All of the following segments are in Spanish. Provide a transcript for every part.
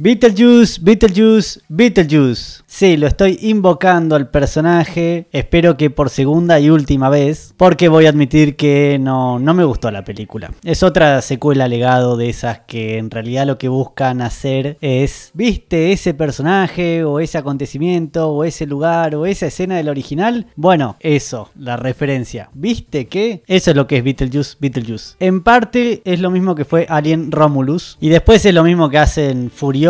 Beetlejuice, Beetlejuice, Beetlejuice. Sí, lo estoy invocando al personaje. Espero que por segunda y última vez. Porque voy a admitir que no, no me gustó la película. Es otra secuela legado de esas que en realidad lo que buscan hacer es, viste, ese personaje o ese acontecimiento o ese lugar o esa escena del original. Bueno, eso, la referencia. ¿Viste qué? Eso es lo que es Beetlejuice, Beetlejuice. En parte es lo mismo que fue Alien Romulus. Y después es lo mismo que hacen Furioso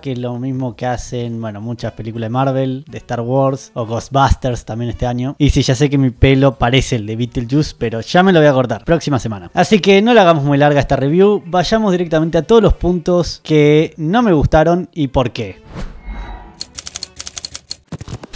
que es lo mismo que hacen, bueno, muchas películas de Marvel, de Star Wars o Ghostbusters también este año. Y sí, ya sé que mi pelo parece el de Beetlejuice, pero ya me lo voy a cortar próxima semana. Así que no le hagamos muy larga esta review, vayamos directamente a todos los puntos que no me gustaron y por qué.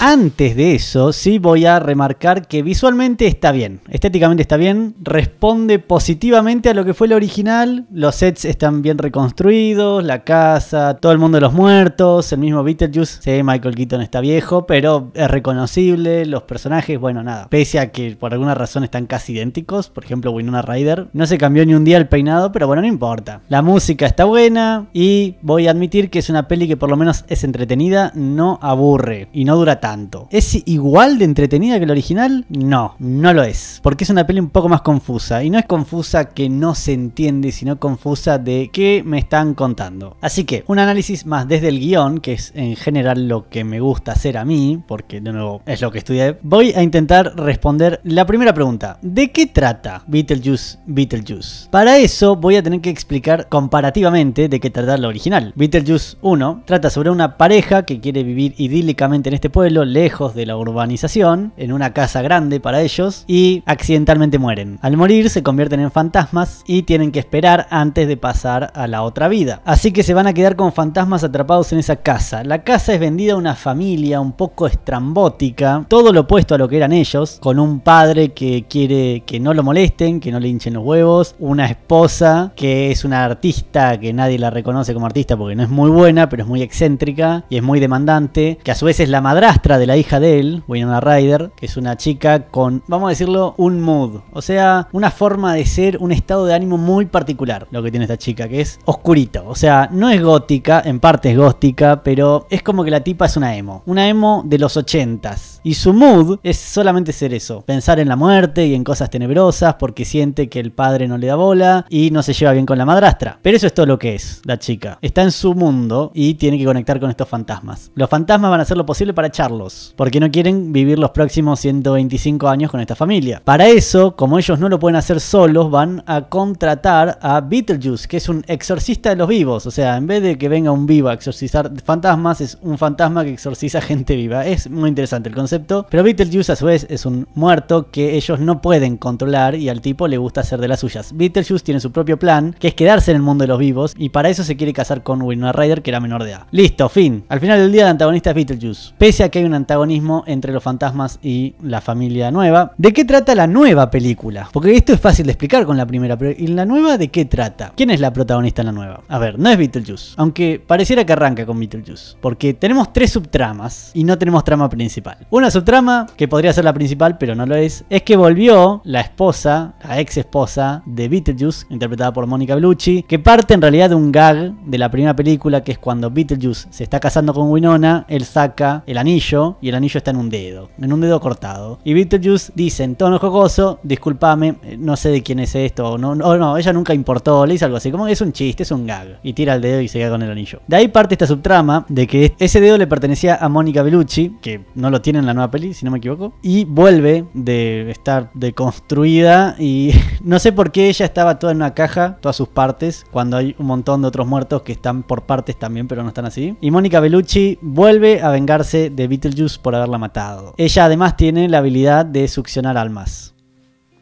Antes de eso, sí voy a remarcar que visualmente está bien, estéticamente está bien, responde positivamente a lo que fue el original, los sets están bien reconstruidos, la casa, todo el mundo de los muertos, el mismo Beetlejuice, sí, Michael Keaton está viejo, pero es reconocible, los personajes, bueno, nada, pese a que por alguna razón están casi idénticos, por ejemplo Winona Rider. no se cambió ni un día el peinado, pero bueno, no importa. La música está buena y voy a admitir que es una peli que por lo menos es entretenida, no aburre y no dura tanto. ¿Es igual de entretenida que la original? No, no lo es. Porque es una peli un poco más confusa. Y no es confusa que no se entiende, sino confusa de qué me están contando. Así que un análisis más desde el guión, que es en general lo que me gusta hacer a mí, porque de nuevo es lo que estudié. Voy a intentar responder la primera pregunta. ¿De qué trata Beetlejuice Beetlejuice? Para eso voy a tener que explicar comparativamente de qué trata la original. Beetlejuice 1 trata sobre una pareja que quiere vivir idílicamente en este pueblo lejos de la urbanización, en una casa grande para ellos, y accidentalmente mueren. Al morir se convierten en fantasmas y tienen que esperar antes de pasar a la otra vida. Así que se van a quedar con fantasmas atrapados en esa casa. La casa es vendida a una familia un poco estrambótica, todo lo opuesto a lo que eran ellos, con un padre que quiere que no lo molesten, que no le hinchen los huevos, una esposa que es una artista que nadie la reconoce como artista porque no es muy buena, pero es muy excéntrica y es muy demandante, que a su vez es la madrastra de la hija de él, Winona Ryder, que es una chica con, vamos a decirlo, un mood, o sea, una forma de ser, un estado de ánimo muy particular, lo que tiene esta chica, que es oscurito, o sea, no es gótica, en parte es gótica, pero es como que la tipa es una emo, una emo de los ochentas, y su mood es solamente ser eso, pensar en la muerte y en cosas tenebrosas porque siente que el padre no le da bola y no se lleva bien con la madrastra, pero eso es todo lo que es la chica, está en su mundo y tiene que conectar con estos fantasmas. Los fantasmas van a hacer lo posible para echarlo porque no quieren vivir los próximos 125 años con esta familia. Para eso, como ellos no lo pueden hacer solos, van a contratar a Beetlejuice, que es un exorcista de los vivos, o sea, en vez de que venga un vivo a exorcizar fantasmas, es un fantasma que exorciza gente viva. Es muy interesante el concepto, pero Beetlejuice a su vez es un muerto que ellos no pueden controlar y al tipo le gusta hacer de las suyas. Beetlejuice tiene su propio plan, que es quedarse en el mundo de los vivos, y para eso se quiere casar con Winona Ryder, que era menor de edad. Listo, fin. Al final del día, el antagonista es Beetlejuice. Pese a que hay un antagonismo entre los fantasmas y la familia nueva. ¿De qué trata la nueva película? Porque esto es fácil de explicar con la primera, pero ¿y la nueva de qué trata? ¿Quién es la protagonista en la nueva? A ver, no es Beetlejuice, aunque pareciera que arranca con Beetlejuice, porque tenemos tres subtramas y no tenemos trama principal. Una subtrama, que podría ser la principal, pero no lo es, es que volvió la esposa, la ex esposa de Beetlejuice, interpretada por Mónica Bellucci, que parte en realidad de un gag de la primera película, que es cuando Beetlejuice se está casando con Winona, él saca el anillo y el anillo está en un dedo, en un dedo cortado. Y Beetlejuice dice en tono jocoso, discúlpame, eh, no sé de quién es esto, o no, no, oh, ella nunca importó, le dice algo así, como es un chiste, es un gag. Y tira el dedo y se queda con el anillo. De ahí parte esta subtrama de que ese dedo le pertenecía a Mónica Bellucci, que no lo tiene en la nueva peli, si no me equivoco, y vuelve de estar deconstruida y no sé por qué ella estaba toda en una caja, todas sus partes, cuando hay un montón de otros muertos que están por partes también, pero no están así. Y Mónica Bellucci vuelve a vengarse de por haberla matado. Ella además tiene la habilidad de succionar almas.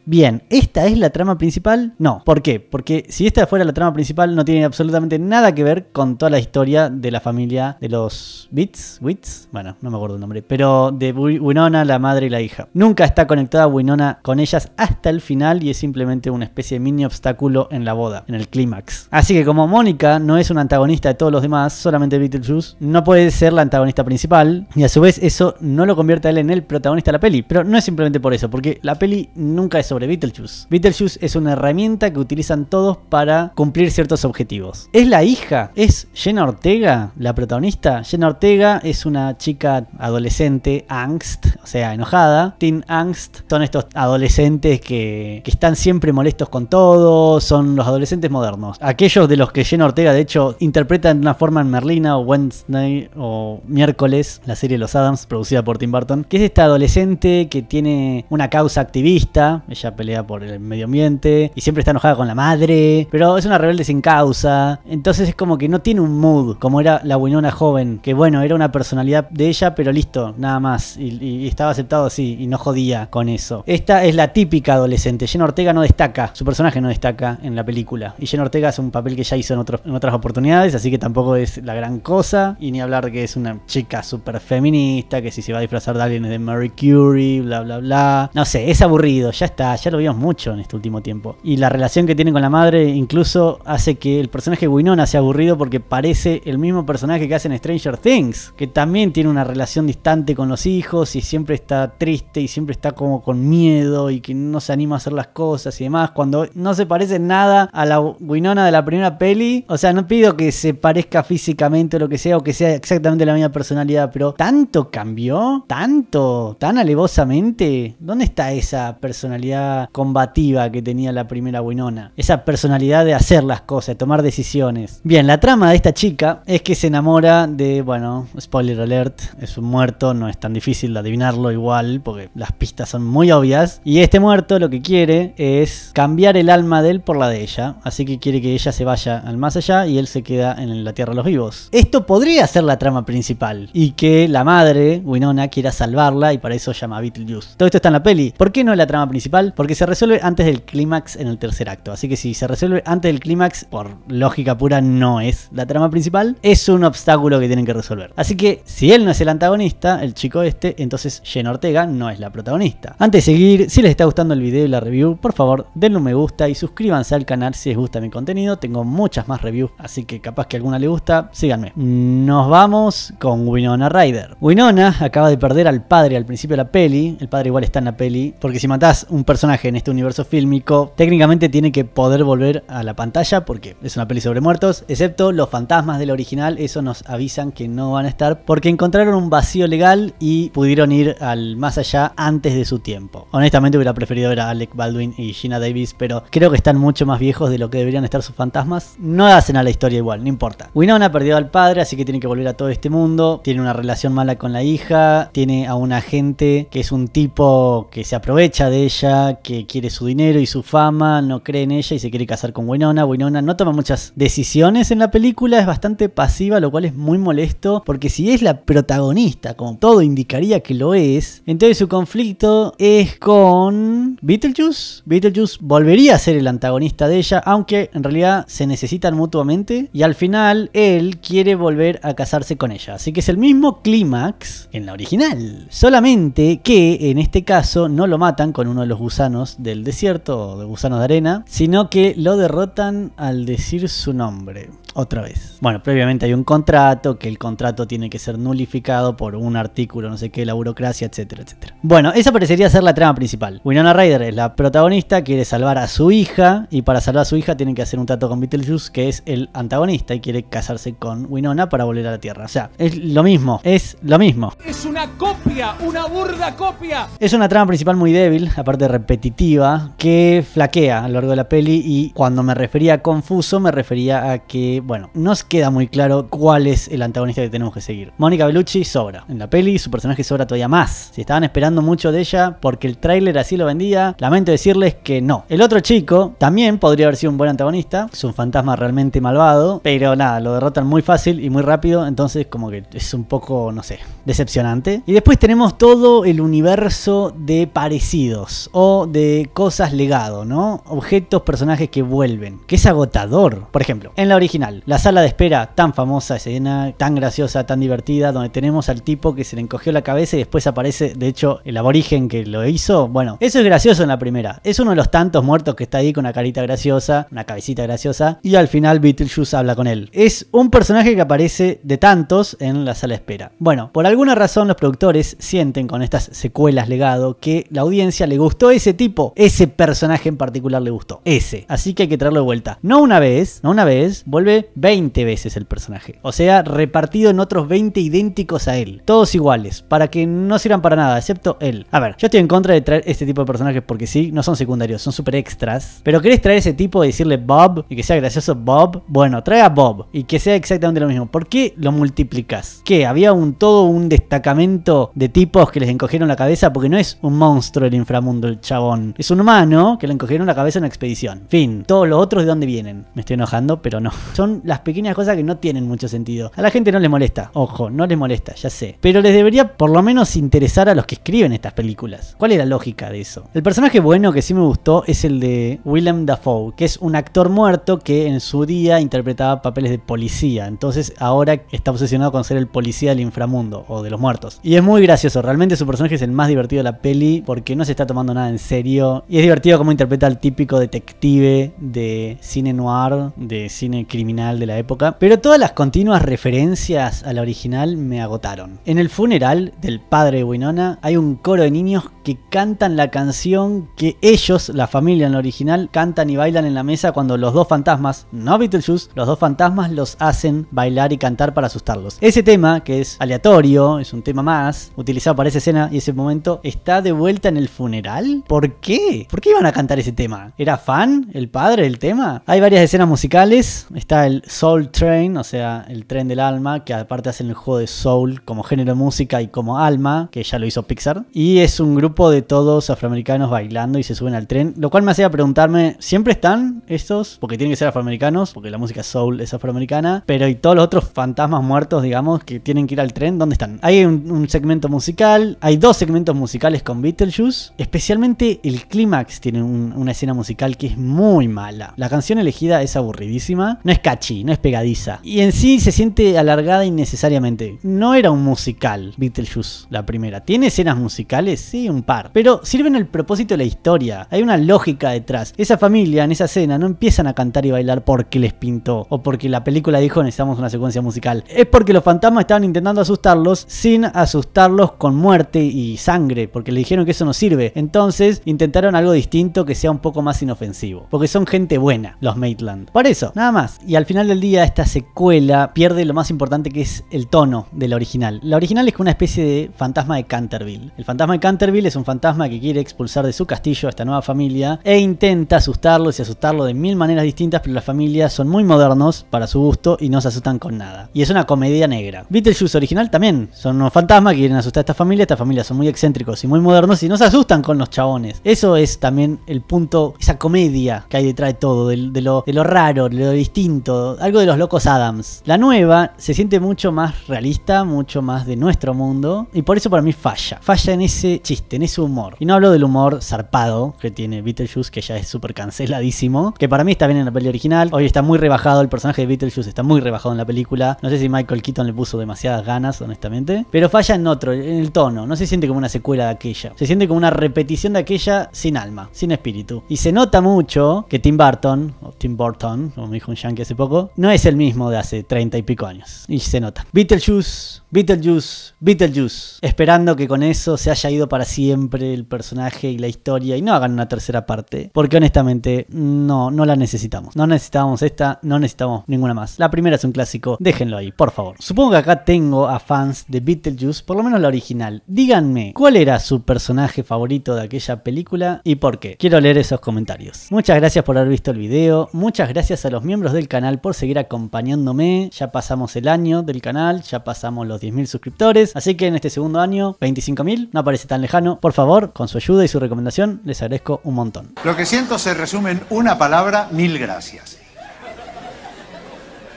Bien, ¿esta es la trama principal? No. ¿Por qué? Porque si esta fuera la trama principal, no tiene absolutamente nada que ver con toda la historia de la familia de los Bits, Wits, bueno, no me acuerdo el nombre, pero de Winona, la madre y la hija. Nunca está conectada Winona con ellas hasta el final y es simplemente una especie de mini obstáculo en la boda, en el clímax. Así que como Mónica no es un antagonista de todos los demás, solamente Beetlejuice, no puede ser la antagonista principal y a su vez eso no lo convierte a él en el protagonista de la peli. Pero no es simplemente por eso, porque la peli nunca es sobre sobre Beetlejuice. es una herramienta que utilizan todos para cumplir ciertos objetivos. ¿Es la hija? ¿Es Jenna Ortega la protagonista? Jenna Ortega es una chica adolescente, angst, o sea, enojada. Teen angst son estos adolescentes que, que están siempre molestos con todo, son los adolescentes modernos. Aquellos de los que Jenna Ortega, de hecho, interpreta de una forma en Merlina o Wednesday o Miércoles, la serie Los Adams, producida por Tim Burton, que es esta adolescente que tiene una causa activista. Ella pelea por el medio ambiente y siempre está enojada con la madre, pero es una rebelde sin causa. Entonces es como que no tiene un mood, como era la Winona joven, que bueno, era una personalidad de ella, pero listo, nada más. Y, estaba aceptado así y no jodía con eso. Esta es la típica adolescente. Jen Ortega no destaca, su personaje no destaca en la película. Y Jen Ortega es un papel que ya hizo en, otras oportunidades, así que tampoco es la gran cosa. Y ni hablar que es una chica súper feminista, que si se va a disfrazar de alguien de Marie Curie, bla, bla, bla. No sé, es aburrido, ya está ya lo vimos mucho en este último tiempo. Y la relación que tiene con la madre incluso hace que el personaje Winona sea aburrido porque parece el mismo personaje que hace en Stranger Things, que también tiene una relación distante con los hijos y siempre está triste y siempre está como con miedo y que no se anima a hacer las cosas y demás, cuando no se parece nada a la Winona de la primera peli, o sea, no pido que se parezca físicamente o lo que sea o que sea exactamente la misma personalidad, pero tanto cambió, tanto, tan alevosamente, ¿dónde está esa personalidad? combativa que tenía la primera Winona. Esa personalidad de hacer las cosas, de tomar decisiones. Bien, la trama de esta chica es que se enamora de, bueno, spoiler alert, es un muerto, no es tan difícil de adivinarlo igual, porque las pistas son muy obvias. Y este muerto lo que quiere es cambiar el alma de él por la de ella. Así que quiere que ella se vaya al más allá y él se queda en la tierra de los vivos. Esto podría ser la trama principal. Y que la madre, Winona, quiera salvarla y para eso llama a Beetlejuice. Todo esto está en la peli. ¿Por qué no es la trama principal? porque se resuelve antes del clímax en el tercer acto. Así que si se resuelve antes del clímax, por lógica pura no es la trama principal, es un obstáculo que tienen que resolver. Así que si él no es el antagonista, el chico este, entonces Jen Ortega no es la protagonista. Antes de seguir, si les está gustando el video y la review, por favor denle un me gusta y suscríbanse al canal si les gusta mi contenido. Tengo muchas más reviews, así que capaz que alguna le gusta, síganme. Nos vamos con Winona Ryder. Winona acaba de perder al padre al principio de la peli, el padre igual está en la peli, porque si matás un personaje personaje en este universo fílmico técnicamente tiene que poder volver a la pantalla porque es una peli sobre muertos, excepto los fantasmas del original, eso nos avisan que no van a estar porque encontraron un vacío legal y pudieron ir al más allá antes de su tiempo. Honestamente hubiera preferido ver a Alec Baldwin y Gina Davis, pero creo que están mucho más viejos de lo que deberían estar sus fantasmas. No hacen a la historia igual, no importa. Winona ha perdido al padre, así que tiene que volver a todo este mundo, tiene una relación mala con la hija, tiene a un agente que es un tipo que se aprovecha de ella, que quiere su dinero y su fama, no cree en ella y se quiere casar con Winona. Winona no toma muchas decisiones en la película, es bastante pasiva, lo cual es muy molesto, porque si es la protagonista, como todo indicaría que lo es, entonces su conflicto es con Beetlejuice. Beetlejuice volvería a ser el antagonista de ella, aunque en realidad se necesitan mutuamente y al final él quiere volver a casarse con ella. Así que es el mismo clímax en la original, solamente que en este caso no lo matan con uno de los gusanos del desierto o de gusanos de arena, sino que lo derrotan al decir su nombre otra vez. Bueno, previamente hay un contrato, que el contrato tiene que ser nulificado por un artículo, no sé qué, la burocracia, etcétera, etcétera. Bueno, esa parecería ser la trama principal. Winona Ryder es la protagonista, quiere salvar a su hija y para salvar a su hija tiene que hacer un trato con Beetlejuice, que es el antagonista y quiere casarse con Winona para volver a la Tierra. O sea, es lo mismo, es lo mismo. Es una copia, una burda copia. Es una trama principal muy débil, aparte repetitiva, que flaquea a lo largo de la peli y cuando me refería a confuso me refería a que bueno, nos queda muy claro cuál es el antagonista que tenemos que seguir. Mónica Bellucci sobra. En la peli su personaje sobra todavía más. Si estaban esperando mucho de ella porque el tráiler así lo vendía, lamento decirles que no. El otro chico también podría haber sido un buen antagonista. Es un fantasma realmente malvado, pero nada, lo derrotan muy fácil y muy rápido, entonces como que es un poco, no sé, decepcionante. Y después tenemos todo el universo de parecidos o de cosas legado, ¿no? Objetos, personajes que vuelven, que es agotador. Por ejemplo, en la original la sala de espera, tan famosa escena, tan graciosa, tan divertida, donde tenemos al tipo que se le encogió la cabeza y después aparece, de hecho, el aborigen que lo hizo. Bueno, eso es gracioso en la primera. Es uno de los tantos muertos que está ahí con una carita graciosa, una cabecita graciosa, y al final Beetlejuice habla con él. Es un personaje que aparece de tantos en la sala de espera. Bueno, por alguna razón los productores sienten con estas secuelas legado que la audiencia le gustó ese tipo, ese personaje en particular le gustó, ese. Así que hay que traerlo de vuelta. No una vez, no una vez, vuelve 20 veces el personaje. O sea, repartido en otros 20 idénticos a él. Todos iguales, para que no sirvan para nada, excepto él. A ver, yo estoy en contra de traer este tipo de personajes porque sí, no son secundarios, son super extras. Pero querés traer ese tipo y decirle Bob y que sea gracioso Bob. Bueno, trae a Bob y que sea exactamente lo mismo. ¿Por qué lo multiplicas? ¿Qué? Había un todo un destacamento de tipos que les encogieron la cabeza porque no es un monstruo el inframundo, el chabón. Es un humano que le encogieron la cabeza en una expedición. Fin. Todos los otros de dónde vienen. Me estoy enojando, pero no. Son las pequeñas cosas que no tienen mucho sentido. A la gente no les molesta, ojo, no les molesta, ya sé. Pero les debería por lo menos interesar a los que escriben estas películas. ¿Cuál es la lógica de eso? El personaje bueno que sí me gustó es el de Willem Dafoe, que es un actor muerto que en su día interpretaba papeles de policía. Entonces ahora está obsesionado con ser el policía del inframundo o de los muertos. Y es muy gracioso, realmente su personaje es el más divertido de la peli porque no se está tomando nada en serio. Y es divertido como interpreta al típico detective de cine noir, de cine criminal de la época, pero todas las continuas referencias a la original me agotaron. En el funeral del padre de Winona hay un coro de niños que cantan la canción que ellos, la familia en la original, cantan y bailan en la mesa cuando los dos fantasmas, no Beetlejuice, los dos fantasmas los hacen bailar y cantar para asustarlos. Ese tema, que es aleatorio, es un tema más, utilizado para esa escena y ese momento, está de vuelta en el funeral. ¿Por qué? ¿Por qué iban a cantar ese tema? ¿Era fan el padre del tema? Hay varias escenas musicales, está el Soul Train, o sea, el tren del alma, que aparte hacen el juego de soul como género de música y como alma, que ya lo hizo Pixar. Y es un grupo de todos afroamericanos bailando y se suben al tren, lo cual me hacía preguntarme, ¿siempre están estos? Porque tienen que ser afroamericanos, porque la música soul es afroamericana, pero y todos los otros fantasmas muertos, digamos, que tienen que ir al tren, ¿dónde están? Hay un, segmento musical, hay dos segmentos musicales con Beetlejuice, especialmente el clímax tiene una escena musical que es muy mala. La canción elegida es aburridísima, no es catchy, no es pegadiza, y en sí se siente alargada innecesariamente. No era un musical Beetlejuice la primera, tiene escenas musicales, sí, un pero sirven el propósito de la historia. Hay una lógica detrás. Esa familia en esa escena no empiezan a cantar y bailar porque les pintó o porque la película dijo necesitamos una secuencia musical. Es porque los fantasmas estaban intentando asustarlos sin asustarlos con muerte y sangre, porque le dijeron que eso no sirve. Entonces intentaron algo distinto que sea un poco más inofensivo, porque son gente buena los Maitland. Por eso, nada más. Y al final del día esta secuela pierde lo más importante que es el tono de la original. La original es una especie de fantasma de Canterville. El fantasma de Canterville es un fantasma que quiere expulsar de su castillo a esta nueva familia e intenta asustarlos y asustarlo de mil maneras distintas, pero las familias son muy modernos para su gusto y no se asustan con nada. Y es una comedia negra. Beetlejuice original también son unos fantasmas que quieren asustar a esta familia, estas familias son muy excéntricos y muy modernos y no se asustan con los chabones. Eso es también el punto, esa comedia que hay detrás de todo, lo, de lo raro, de lo distinto, algo de los locos Adams. La nueva se siente mucho más realista, mucho más de nuestro mundo y por eso para mí falla. Falla en ese chiste tenés humor. Y no hablo del humor zarpado que tiene Beetlejuice, que ya es súper canceladísimo, que para mí está bien en la peli original. Hoy está muy rebajado, el personaje de Beetlejuice está muy rebajado en la película. No sé si Michael Keaton le puso demasiadas ganas, honestamente. Pero falla en otro, en el tono. No se siente como una secuela de aquella. Se siente como una repetición de aquella sin alma, sin espíritu. Y se nota mucho que Tim Burton, o Tim Burton, como me dijo un yankee hace poco, no es el mismo de hace treinta y pico años. Y se nota. Beetlejuice Beetlejuice, Beetlejuice. Esperando que con eso se haya ido para siempre el personaje y la historia y no hagan una tercera parte. Porque honestamente, no, no la necesitamos. No necesitamos esta, no necesitamos ninguna más. La primera es un clásico, déjenlo ahí, por favor. Supongo que acá tengo a fans de Beetlejuice, por lo menos la original. Díganme, ¿cuál era su personaje favorito de aquella película y por qué? Quiero leer esos comentarios. Muchas gracias por haber visto el video. Muchas gracias a los miembros del canal por seguir acompañándome. Ya pasamos el año del canal, ya pasamos los 10.000 suscriptores. Así que en este segundo año, 25.000, no parece tan lejano. Por favor, con su ayuda y su recomendación, les agradezco un montón. Lo que siento se resume en una palabra, mil gracias.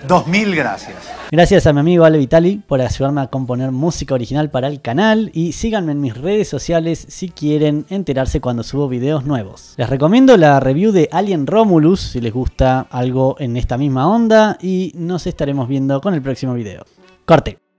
Dos mil gracias. Gracias a mi amigo Ale Vitali por ayudarme a componer música original para el canal y síganme en mis redes sociales si quieren enterarse cuando subo videos nuevos. Les recomiendo la review de Alien Romulus si les gusta algo en esta misma onda y nos estaremos viendo con el próximo video. Corte.